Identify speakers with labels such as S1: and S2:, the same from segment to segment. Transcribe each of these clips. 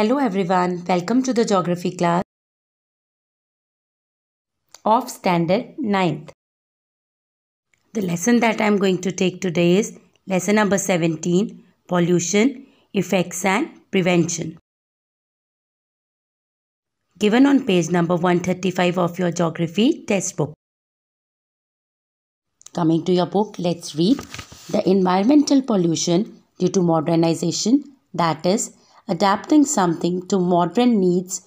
S1: Hello everyone, welcome to the geography class of standard 9th. The lesson that I am going to take today is lesson number 17 pollution, effects and prevention. Given on page number 135 of your geography textbook. Coming to your book, let's read the environmental pollution due to modernization that is adapting something to modern needs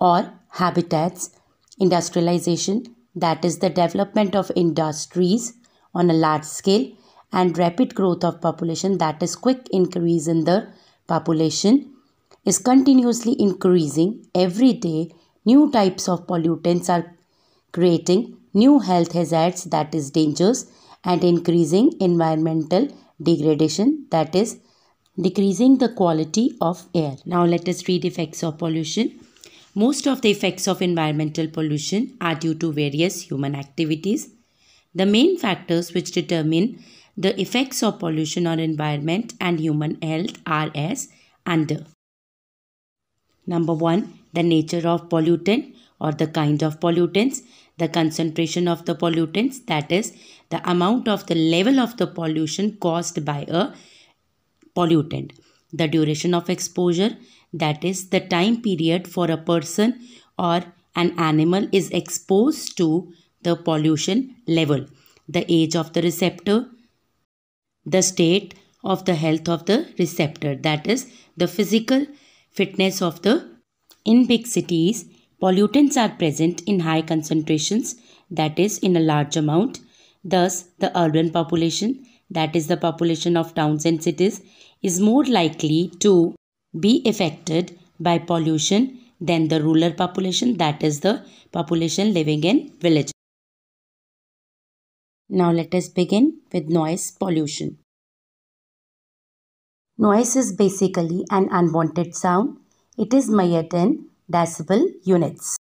S1: or habitats, industrialization, that is, the development of industries on a large scale, and rapid growth of population, that is, quick increase in the population, is continuously increasing every day. New types of pollutants are creating new health hazards, that is, dangers, and increasing environmental degradation, that is, decreasing the quality of air. Now let us read effects of pollution. Most of the effects of environmental pollution are due to various human activities. The main factors which determine the effects of pollution on environment and human health are as under. Number 1. The nature of pollutant or the kind of pollutants, the concentration of the pollutants, that is, the amount of the level of the pollution caused by a pollutant. The duration of exposure, that is, the time period for a person or an animal is exposed to the pollution level, the age of the receptor, the state of the health of the receptor, that is, the physical fitness of the. In big cities, pollutants are present in high concentrations, that is, in a large amount. Thus, the urban population, that is, the population of towns and cities, is more likely to be affected by pollution than the rural population that is the population living in villages. Now let us begin with noise pollution. Noise is basically an unwanted sound. It is measured in decibel units.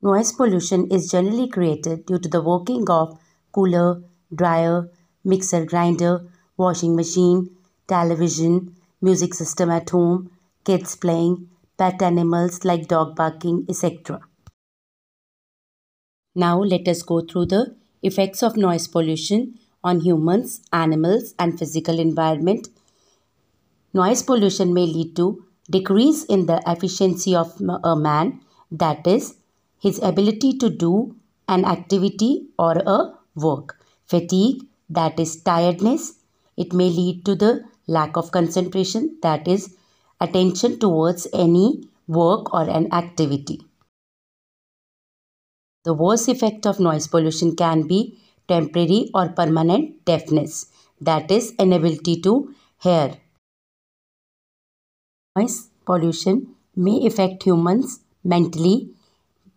S1: Noise pollution is generally created due to the working of cooler, dryer, mixer grinder, washing machine, television, music system at home, kids playing, pet animals like dog barking, etc. Now let us go through the effects of noise pollution on humans, animals and physical environment. Noise pollution may lead to decrease in the efficiency of a man that is his ability to do an activity or a work. Fatigue that is tiredness it may lead to the lack of concentration, that is, attention towards any work or an activity. The worst effect of noise pollution can be temporary or permanent deafness, that is, inability to hear. Noise pollution may affect humans mentally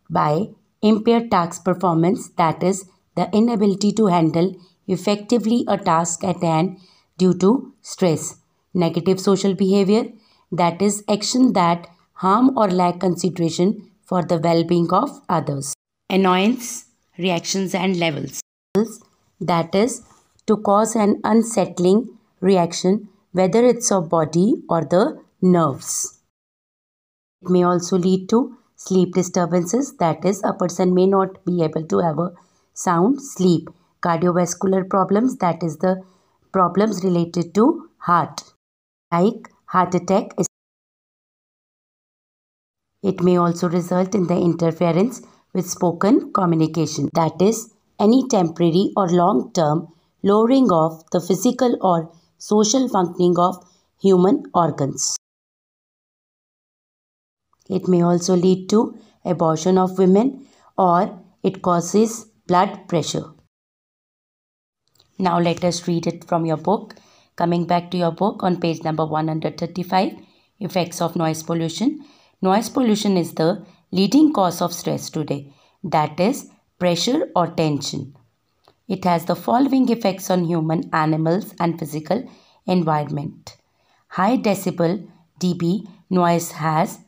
S1: by impaired task performance, that is, the inability to handle effectively a task at hand due to stress. Negative social behavior, that is, action that harm or lack consideration for the well being of others. Annoyance, reactions, and levels, that is, to cause an unsettling reaction, whether it's of body or the nerves. It may also lead to sleep disturbances, that is, a person may not be able to have a sound sleep cardiovascular problems that is the problems related to heart like heart attack it may also result in the interference with spoken communication that is any temporary or long term lowering of the physical or social functioning of human organs. It may also lead to abortion of women or it causes blood pressure. Now let us read it from your book. Coming back to your book on page number 135, Effects of Noise Pollution. Noise pollution is the leading cause of stress today, that is, pressure or tension. It has the following effects on human, animals, and physical environment. High decibel dB noise has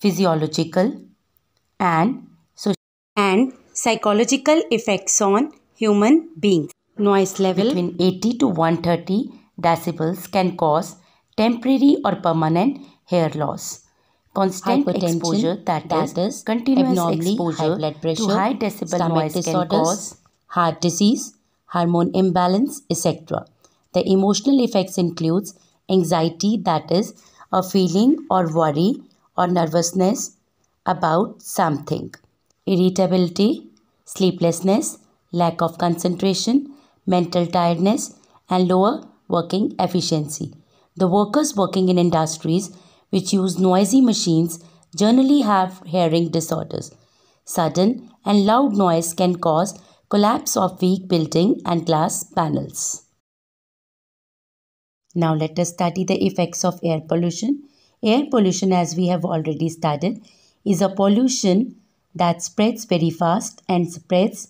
S1: physiological and social and psychological effects on human beings. Noise level between 80 to 130 decibels can cause temporary or permanent hair loss. Constant exposure that, that is, continuous exposure high blood pressure, to high decibel noise can cause heart disease, hormone imbalance, etc. The emotional effects includes anxiety that is a feeling or worry or nervousness about something, irritability, sleeplessness, lack of concentration, mental tiredness, and lower working efficiency. The workers working in industries which use noisy machines generally have hearing disorders. Sudden and loud noise can cause collapse of weak building and glass panels. Now let us study the effects of air pollution. Air pollution as we have already studied is a pollution that spreads very fast and spreads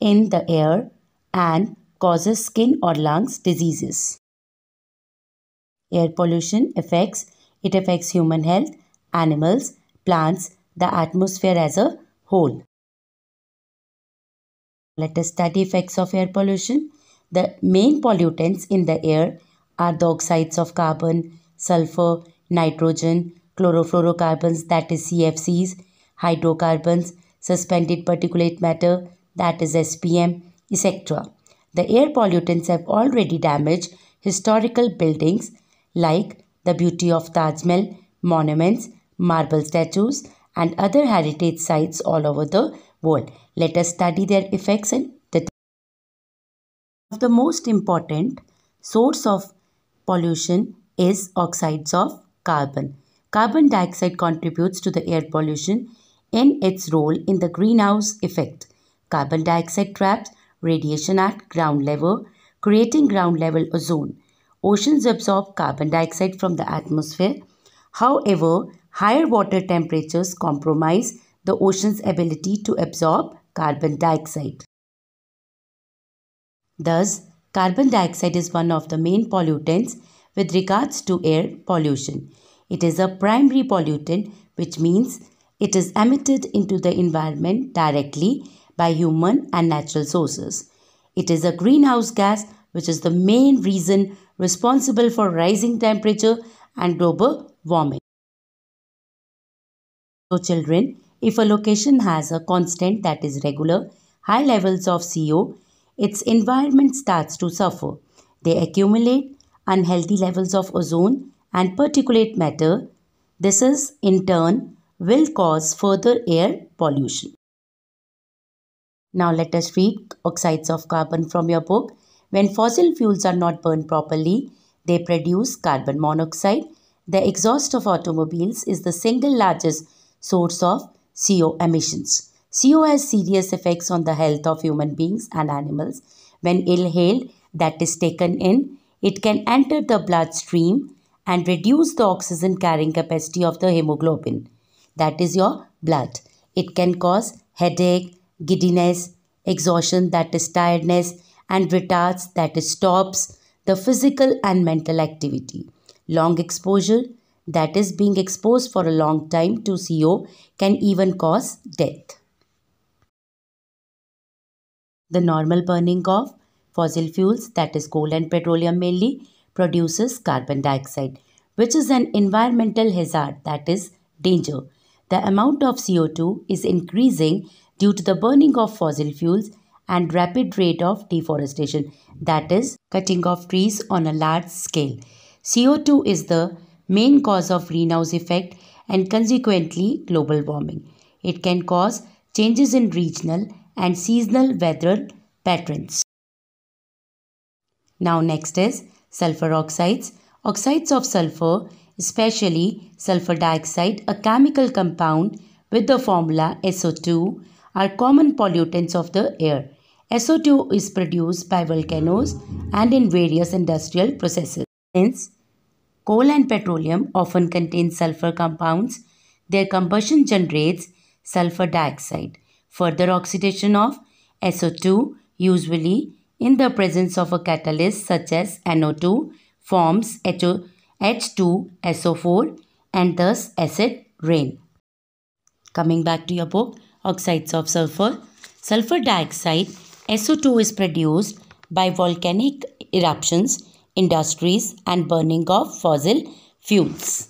S1: in the air and causes skin or lungs diseases. Air pollution affects, it affects human health, animals, plants, the atmosphere as a whole. Let us study effects of air pollution. The main pollutants in the air are the oxides of carbon, sulfur, nitrogen, chlorofluorocarbons that is CFCs, hydrocarbons, suspended particulate matter that is SPM, etc. The air pollutants have already damaged historical buildings like the beauty of Taj Mahal, monuments, marble statues, and other heritage sites all over the world. Let us study their effects and the the most important source of pollution is oxides of carbon. Carbon dioxide contributes to the air pollution in its role in the greenhouse effect. Carbon dioxide traps radiation at ground level, creating ground level ozone. Oceans absorb carbon dioxide from the atmosphere. However, higher water temperatures compromise the ocean's ability to absorb carbon dioxide. Thus, carbon dioxide is one of the main pollutants with regards to air pollution. It is a primary pollutant, which means it is emitted into the environment directly by human and natural sources. It is a greenhouse gas which is the main reason responsible for rising temperature and global warming. So children, if a location has a constant that is regular, high levels of CO, its environment starts to suffer. They accumulate unhealthy levels of ozone and particulate matter. This is in turn will cause further air pollution. Now let us read oxides of carbon from your book. When fossil fuels are not burned properly, they produce carbon monoxide. The exhaust of automobiles is the single largest source of CO emissions. CO has serious effects on the health of human beings and animals. When inhaled, that is taken in, it can enter the bloodstream and reduce the oxygen carrying capacity of the hemoglobin, that is your blood. It can cause headache, giddiness, exhaustion that is tiredness, and retards that is stops the physical and mental activity. Long exposure that is being exposed for a long time to CO can even cause death. The normal burning of fossil fuels that is coal and petroleum mainly produces carbon dioxide which is an environmental hazard that is danger. The amount of CO2 is increasing due to the burning of fossil fuels and rapid rate of deforestation, that is, cutting of trees on a large scale. CO2 is the main cause of greenhouse effect and consequently global warming. It can cause changes in regional and seasonal weather patterns. Now next is sulfur oxides. Oxides of sulfur, especially sulfur dioxide, a chemical compound with the formula SO2 are common pollutants of the air. SO2 is produced by volcanoes and in various industrial processes. Since coal and petroleum often contain sulfur compounds, their combustion generates sulfur dioxide. Further oxidation of SO2, usually in the presence of a catalyst such as NO2, forms H2SO4 and thus acid rain. Coming back to your book, oxides of sulfur. Sulfur dioxide SO2 is produced by volcanic eruptions, industries and burning of fossil fuels.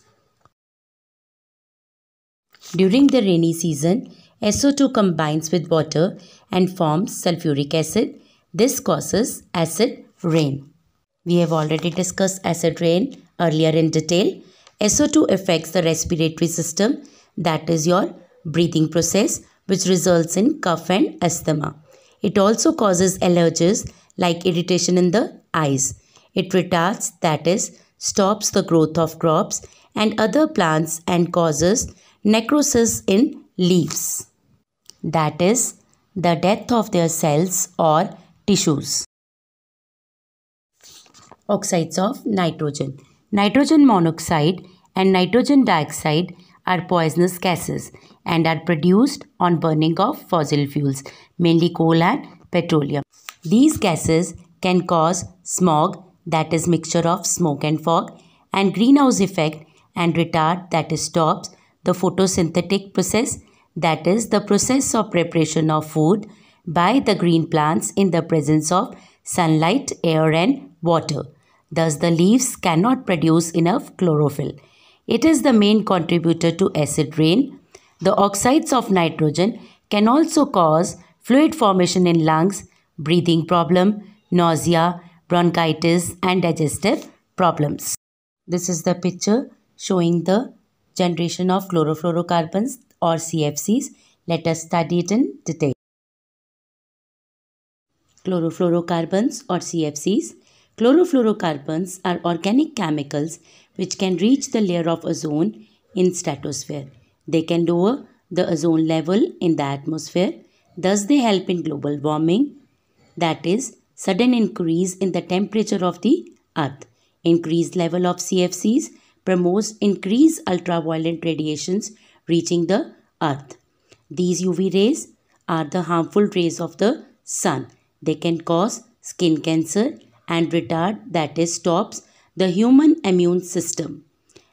S1: During the rainy season, SO2 combines with water and forms sulfuric acid. This causes acid rain. We have already discussed acid rain earlier in detail. SO2 affects the respiratory system that is your breathing process which results in cough and asthma. It also causes allergies like irritation in the eyes. It retards, that is, stops the growth of crops and other plants and causes necrosis in leaves, that is, the death of their cells or tissues. Oxides of nitrogen. Nitrogen monoxide and nitrogen dioxide are poisonous gases and are produced on burning of fossil fuels, mainly coal and petroleum. These gases can cause smog, that is mixture of smoke and fog, and greenhouse effect and retard, that is stops the photosynthetic process, that is the process of preparation of food by the green plants in the presence of sunlight, air and water. Thus, the leaves cannot produce enough chlorophyll. It is the main contributor to acid rain, the oxides of nitrogen can also cause fluid formation in lungs, breathing problem, nausea, bronchitis and digestive problems. This is the picture showing the generation of chlorofluorocarbons or CFCs. Let us study it in detail. Chlorofluorocarbons or CFCs Chlorofluorocarbons are organic chemicals which can reach the layer of ozone in stratosphere. They can lower the ozone level in the atmosphere. Thus, they help in global warming, that is, sudden increase in the temperature of the earth. Increased level of CFCs promotes increased ultraviolet radiations reaching the earth. These UV rays are the harmful rays of the sun. They can cause skin cancer and retard that is stops the human immune system.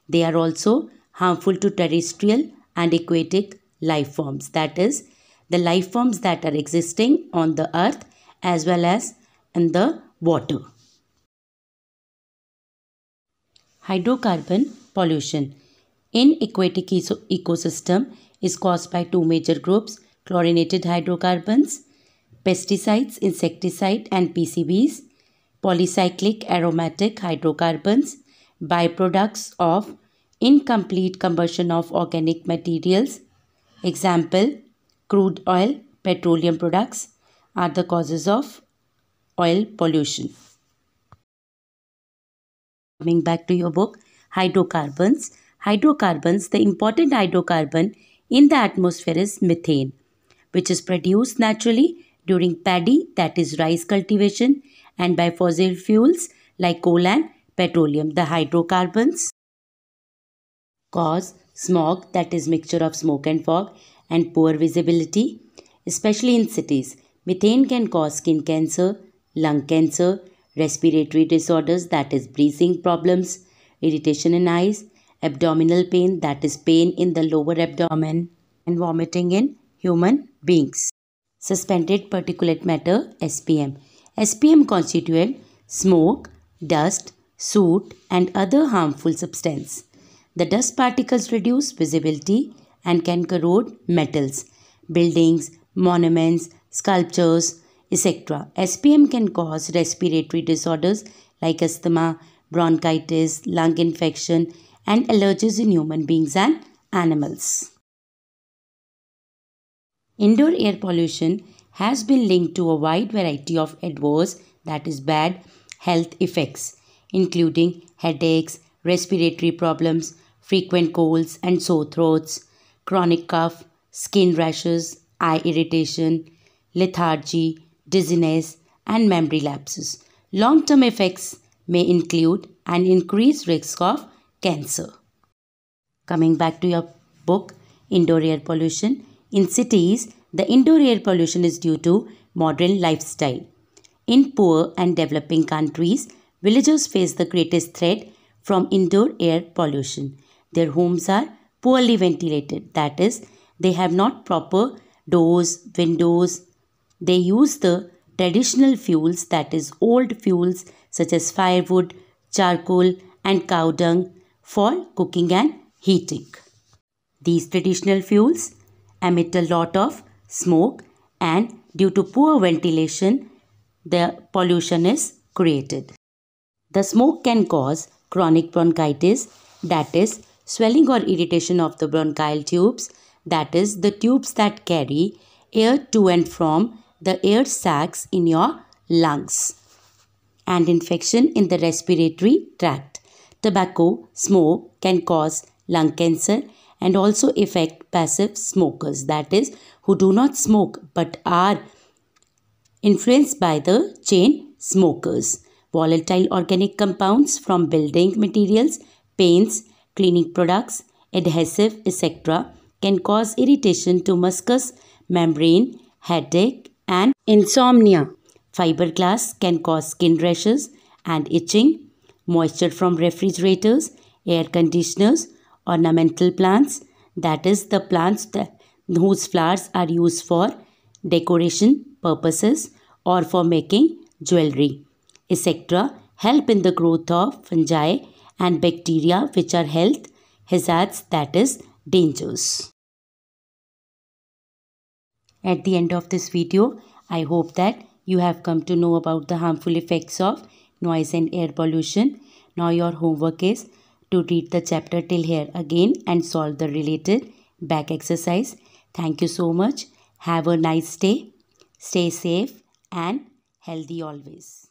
S1: They are also harmful to terrestrial and aquatic life forms that is the life forms that are existing on the earth as well as in the water. Hydrocarbon pollution in aquatic ecosystem is caused by two major groups chlorinated hydrocarbons, pesticides, insecticide and PCBs, polycyclic aromatic hydrocarbons, byproducts of incomplete combustion of organic materials, example, crude oil, petroleum products, are the causes of oil pollution. Coming back to your book, hydrocarbons. Hydrocarbons, the important hydrocarbon in the atmosphere is methane, which is produced naturally during paddy, that is rice cultivation, and by fossil fuels like coal and petroleum. The hydrocarbons cause smog that is mixture of smoke and fog and poor visibility especially in cities methane can cause skin cancer lung cancer respiratory disorders that is breathing problems irritation in eyes abdominal pain that is pain in the lower abdomen and vomiting in human beings suspended particulate matter spm spm constituent smoke dust soot and other harmful substance the dust particles reduce visibility and can corrode metals, buildings, monuments, sculptures, etc. SPM can cause respiratory disorders like asthma, bronchitis, lung infection, and allergies in human beings and animals. Indoor air pollution has been linked to a wide variety of adverse, that is, bad health effects, including headaches, respiratory problems, frequent colds and sore throats, chronic cough, skin rashes, eye irritation, lethargy, dizziness, and memory lapses. Long term effects may include an increased risk of cancer. Coming back to your book, Indoor Air Pollution. In cities, the indoor air pollution is due to modern lifestyle. In poor and developing countries, villagers face the greatest threat from indoor air pollution. Their homes are poorly ventilated, that is, they have not proper doors, windows. They use the traditional fuels, that is, old fuels such as firewood, charcoal, and cow dung for cooking and heating. These traditional fuels emit a lot of smoke and due to poor ventilation, the pollution is created. The smoke can cause chronic bronchitis, that is, swelling or irritation of the bronchial tubes, that is, the tubes that carry air to and from the air sacs in your lungs, and infection in the respiratory tract. Tobacco smoke can cause lung cancer and also affect passive smokers, that is, who do not smoke but are influenced by the chain smokers. Volatile organic compounds from building materials, paints, Cleaning products, adhesive, etc. can cause irritation to mucous membrane, headache and insomnia. Fiberglass can cause skin rashes and itching. Moisture from refrigerators, air conditioners, ornamental plants, that is the plants that, whose flowers are used for decoration purposes or for making jewelry, etc. help in the growth of fungi and bacteria which are health hazards that is dangers. At the end of this video, I hope that you have come to know about the harmful effects of noise and air pollution. Now your homework is to read the chapter till here again and solve the related back exercise. Thank you so much. Have a nice day. Stay safe and healthy always.